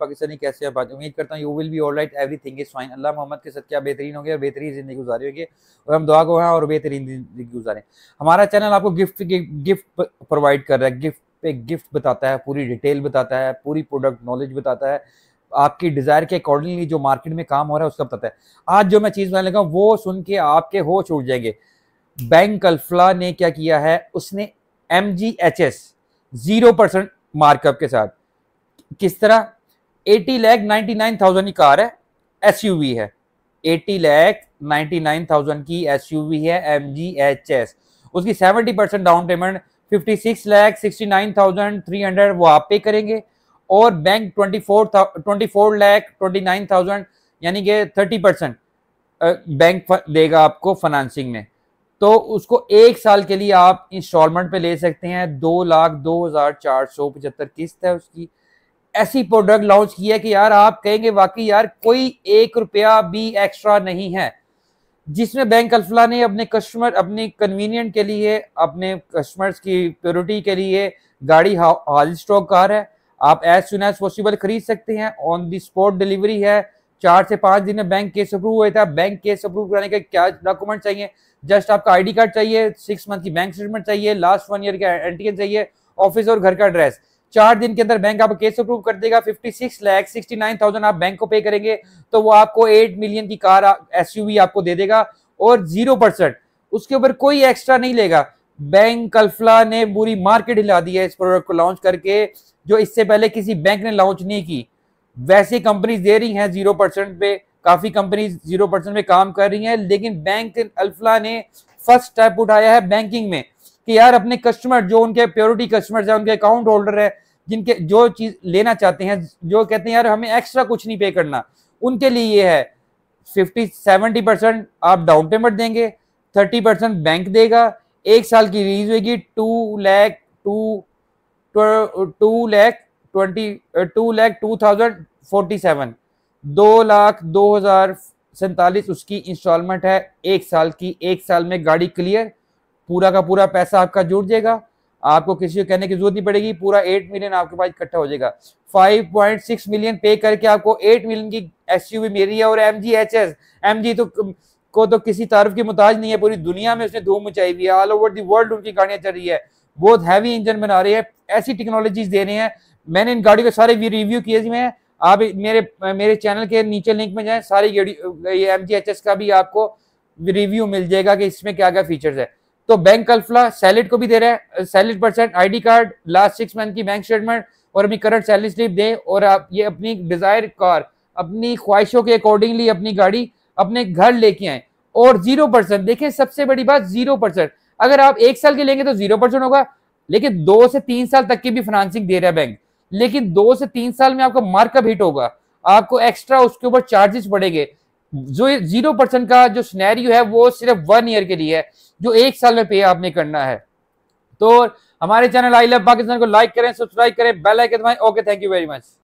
पाकिस्तानी कैसे आप उम्मीद करता हूँ you will be all right everything is fine Allah Mohammad के साथ क्या बेहतरीन और बेहतरीन ज़िंदगी गुजारी होगी और हम दुआ को हैं और बेहतरीन ज़िंदगी गुजारें हमारा चैनल आपको गिफ्ट गिफ्ट प्रोवाइड कर रहा है गिफ्ट पे गिफ्ट बताता है पूरी डिटेल बताता है पूरी प्रोडक्ट नॉलेज बताता है आपकी डिज़ायर के अकॉर्डिंगली जो मार्केट में काम हो रहा है उसका पता है आज जो मैं चीज़ बनाने लगा वो सुन के आपके होश उठ जाएंगे बैंक अल्फला ने क्या किया है उसने M G H S zero percent markup के साथ किस तरह 80 लाख 99,000 की कार है एसयूवी है 80 लाख 99,000 की एसयूवी है एम जी एच एस उसकी 70 परसेंट डाउन पेमेंट 56 लाख 69,300 वो आप पे करेंगे और बैंक 24 24 लाख 29,000 यानी कि 30 परसेंट बैंक देगा आपको फाइनेंसिंग में तो उसको एक साल के लिए आप इंस्टॉलमेंट पे ले सकते हैं दो लाख दो हज़ार चार सौ पचहत्तर किस्त है उसकी ऐसी प्रोडक्ट लॉन्च की है कि यार आप कहेंगे वाकई यार कोई एक रुपया भी एक्स्ट्रा नहीं है जिसमें बैंक अल्फला ने अपने कस्टमर अपने कन्वीनियंट के लिए अपने कस्टमर्स की प्योरिटी के लिए गाड़ी हाल स्टॉक कार है आप एज सुन एज पॉसिबल खरीद सकते हैं ऑन दी स्पॉट डिलीवरी है चार से पांच दिन में बैंक केस अप्रूव हुए था बैंक केस अप्रूव कराने के क्या डॉक्यूमेंट चाहिए जस्ट आपका आईडी कार्ड चाहिए सिक्स मंथ की बैंक स्टेटमेंट चाहिए लास्ट वन ईयर का एंटीजन चाहिए ऑफिस और घर का एड्रेस चार दिन के अंदर बैंक आपका केस अप्रूव कर देगा सिक्सटी नाइन थाउजेंड आप बैंक को पे करेंगे तो वो आपको एट मिलियन की कार एसयूवी आपको दे देगा और जीरो परसेंट उसके ऊपर कोई एक्स्ट्रा नहीं लेगा बैंक कल्फला ने पूरी मार्केट हिला दी है इस प्रोडक्ट को लॉन्च करके जो इससे पहले किसी बैंक ने लॉन्च नहीं की वैसे कंपनीज दे रही हैं जीरो परसेंट पे काफ़ी कंपनीज जीरो परसेंट पे काम कर रही हैं लेकिन बैंक अल्फला ने फर्स्ट स्टेप उठाया है बैंकिंग में कि यार अपने कस्टमर जो उनके प्योरिटी कस्टमर्स हैं उनके अकाउंट होल्डर है जिनके जो चीज़ लेना चाहते हैं जो कहते हैं यार हमें एक्स्ट्रा कुछ नहीं पे करना उनके लिए ये है फिफ्टी सेवेंटी परसेंट आप डाउन पेमेंट देंगे थर्टी परसेंट बैंक देगा एक साल की रीज होगी two lakh two two lakh twenty two lakh two thousand forty seven दो लाख दो हज़ार सैतालीस उसकी इंस्टॉलमेंट है एक साल की एक साल में गाड़ी क्लियर पूरा का पूरा पैसा आपका जुड़ जाएगा आपको किसी को कहने की जरूरत नहीं पड़ेगी पूरा एट मिलियन आपके पास इकट्ठा हो जाएगा five point six million pay करके आपको एट मिलियन की एस यू वी मेरी है और M G H S M G तो को तो किसी तारफ की मुताज नहीं है पूरी दुनिया में उसने धूम मचाई हुई है ऑल ओवर दी वर्ल्ड उनकी गाड़ियां चल रही है बहुत हैवी इंजन बना रहे हैं ऐसी टेक्नोलॉजीज दे रहे हैं मैंने इन गाड़ियों के सारे रिव्यू किए मैं आप मेरे मेरे चैनल के नीचे लिंक में जाएं सारी ये एम का भी आपको रिव्यू मिल जाएगा कि इसमें क्या क्या फीचर्स है तो बैंक अल्फला सैलिड को भी दे रहा है सैलिड percent I card last six month की बैंक स्टेटमेंट और अभी करंट सैलरी स्लिप दें और आप ये अपनी डिजायर कार अपनी ख्वाहिशों के अकॉर्डिंगली अपनी गाड़ी अपने घर लेके आए और जीरो परसेंट देखिए सबसे बड़ी बात जीरो परसेंट अगर आप एक साल के लेंगे तो जीरो परसेंट होगा लेकिन दो से तीन साल तक की भी फाइनेंसिंग दे रहा है बैंक लेकिन दो से तीन साल में आपका मार्कअप हिट होगा आपको एक्स्ट्रा उसके ऊपर चार्जेस बढ़ेंगे जो जीरो परसेंट का जो स्नैरियो है वो सिर्फ वन ईयर के लिए है जो एक साल में पे आपने करना है तो हमारे चैनल आई लव पाकिस्तान को लाइक करें सब्सक्राइब करें bell icon okay thank you very much